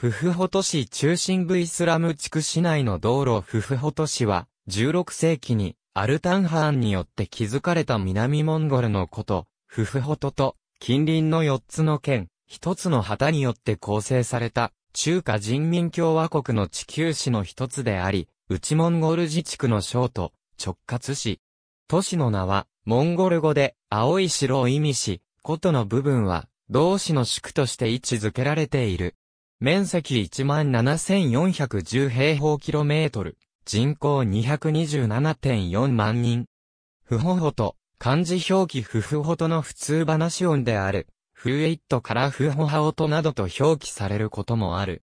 フフホト市中心部イスラム地区市内の道路フフホト市は、16世紀に、アルタンハーンによって築かれた南モンゴルのこと、フフホトと、近隣の4つの県、1つの旗によって構成された、中華人民共和国の地球史の一つであり、内モンゴル自治区の省都、直轄市。都市の名は、モンゴル語で、青い城を意味し、古都の部分は、同市の宿として位置づけられている。面積17,410平方キロメートル、人口227.4万人。不法ほと、漢字表記不法ほとの普通話音である、フエイットから不法はとなどと表記されることもある。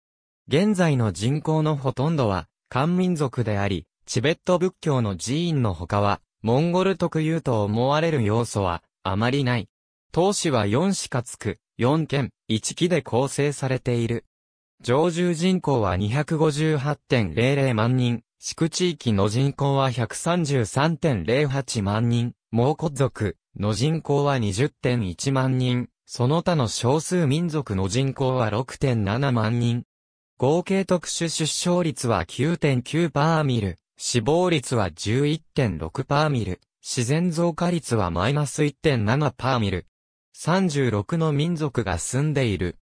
現在の人口のほとんどは、漢民族であり、チベット仏教の寺院の他は、モンゴル特有と思われる要素は、あまりない。当市は4しかつく、4県、1期で構成されている。常住人口は258.00万人、市区地域の人口は133.08万人、猛古族の人口は20.1万人、その他の少数民族の人口は6.7万人。合計特殊出生率は9.9%パーミル、死亡率は11.6%パーミル、自然増加率はマイナス1.7%パーミル。36の民族が住んでいる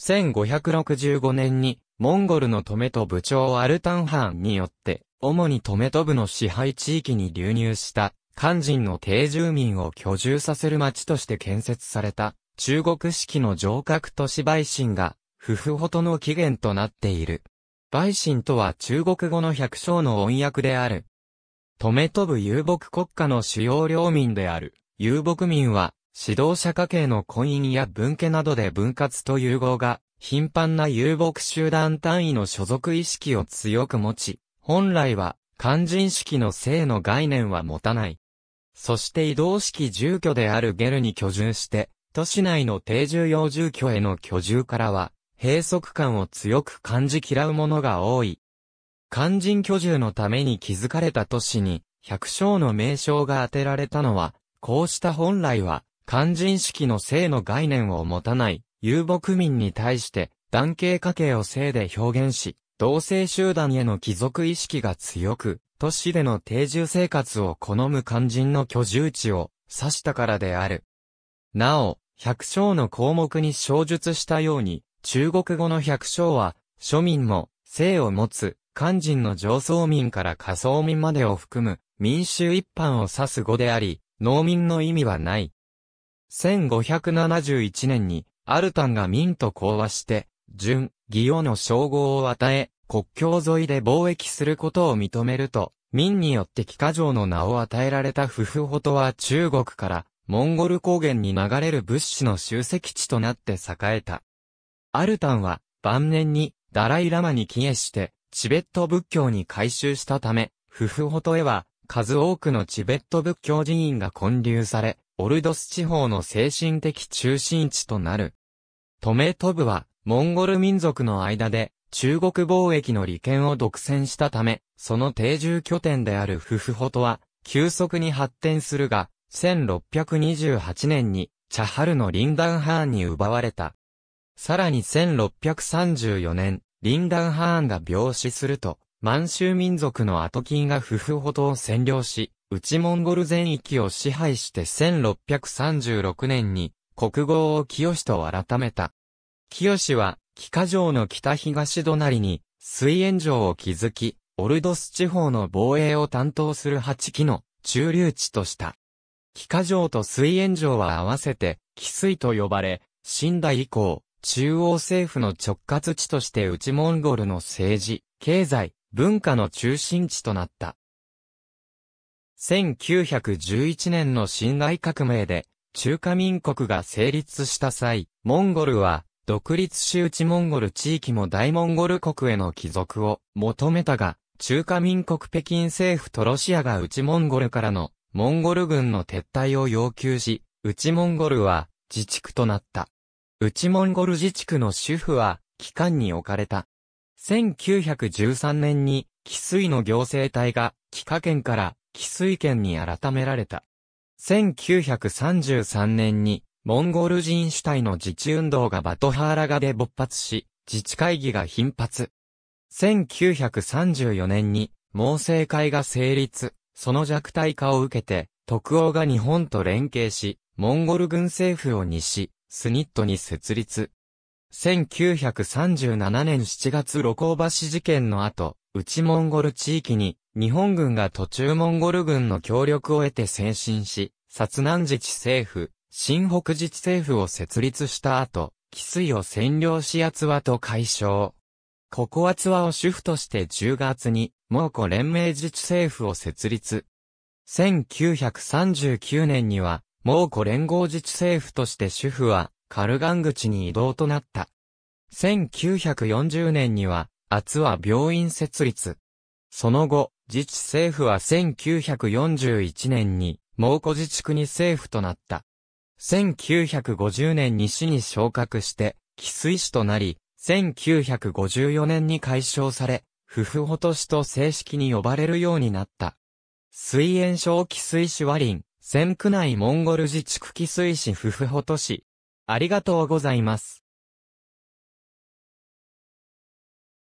1565年に、モンゴルのトメト部長アルタンハンによって、主にトメト部の支配地域に流入した、漢人の定住民を居住させる町として建設された、中国式の城郭都市陪審が、夫婦ほとの起源となっている。陪審とは中国語の百姓の音訳である。止めト部遊牧国家の主要領民である。遊牧民は、指導者家系の婚姻や分家などで分割と融合が、頻繁な遊牧集団単位の所属意識を強く持ち、本来は、肝心式の性の概念は持たない。そして移動式住居であるゲルに居住して、都市内の定住用住居への居住からは、閉塞感を強く感じ嫌う者が多い。肝心居住のために築かれた都市に、百姓の名称が当てられたのは、こうした本来は、肝心式の性の概念を持たない遊牧民に対して男系家系を性で表現し、同性集団への帰属意識が強く、都市での定住生活を好む肝心の居住地を指したからである。なお、百姓の項目に小述したように、中国語の百姓は、庶民も、性を持つ、肝心の上層民から下層民までを含む、民衆一般を指す語であり、農民の意味はない。1571年に、アルタンが民と講和して、純、義王の称号を与え、国境沿いで貿易することを認めると、民によって幾化条の名を与えられたフフホトは中国からモンゴル高原に流れる物資の集積地となって栄えた。アルタンは晩年にダライラマに帰依して、チベット仏教に改修したため、フフホトへは数多くのチベット仏教寺院が建立され、オルドス地方の精神的中心地となる。トメトブは、モンゴル民族の間で、中国貿易の利権を独占したため、その定住拠点であるフフホトは、急速に発展するが、1628年に、チャハルのリンダンハーンに奪われた。さらに1634年、リンダンハーンが病死すると、満州民族のアトキンがフフホトを占領し、内モンゴル全域を支配して1636年に国号を清と改めた。清は、幾何城の北東隣に水炎城を築き、オルドス地方の防衛を担当する八木の中流地とした。幾何城と水炎城は合わせて、紀水と呼ばれ、清代以降、中央政府の直轄地として内モンゴルの政治、経済、文化の中心地となった。1911年の辛亥革命で、中華民国が成立した際、モンゴルは、独立周知モンゴル地域も大モンゴル国への帰属を求めたが、中華民国北京政府とロシアが内モンゴルからのモンゴル軍の撤退を要求し、内モンゴルは自治区となった。内モンゴル自治区の主婦は、機関に置かれた。1913年に、汽水の行政隊が、帰化県から奇水権に改められた。1933年に、モンゴル人主体の自治運動がバトハーラガで勃発し、自治会議が頻発。1934年に、盲政会が成立、その弱体化を受けて、徳王が日本と連携し、モンゴル軍政府を西、スニットに設立。1937年7月ロコーバシ事件の後、内モンゴル地域に日本軍が途中モンゴル軍の協力を得て先進し、薩南自治政府、新北自治政府を設立した後、キ水を占領し厚和と解消。ここ厚和を主婦として10月に、蒙古連盟自治政府を設立。1939年には、蒙古連合自治政府として主婦は、カルガン口に移動となった。1940年には、厚和病院設立。その後、自治政府は1941年に、蒙古自治区に政府となった。1950年に市に昇格して、寄水市となり、1954年に解消され、夫婦ほとしと正式に呼ばれるようになった。水炎症寄水市和林、千区内モンゴル自治区寄水市夫婦ほとし。ありがとうございます。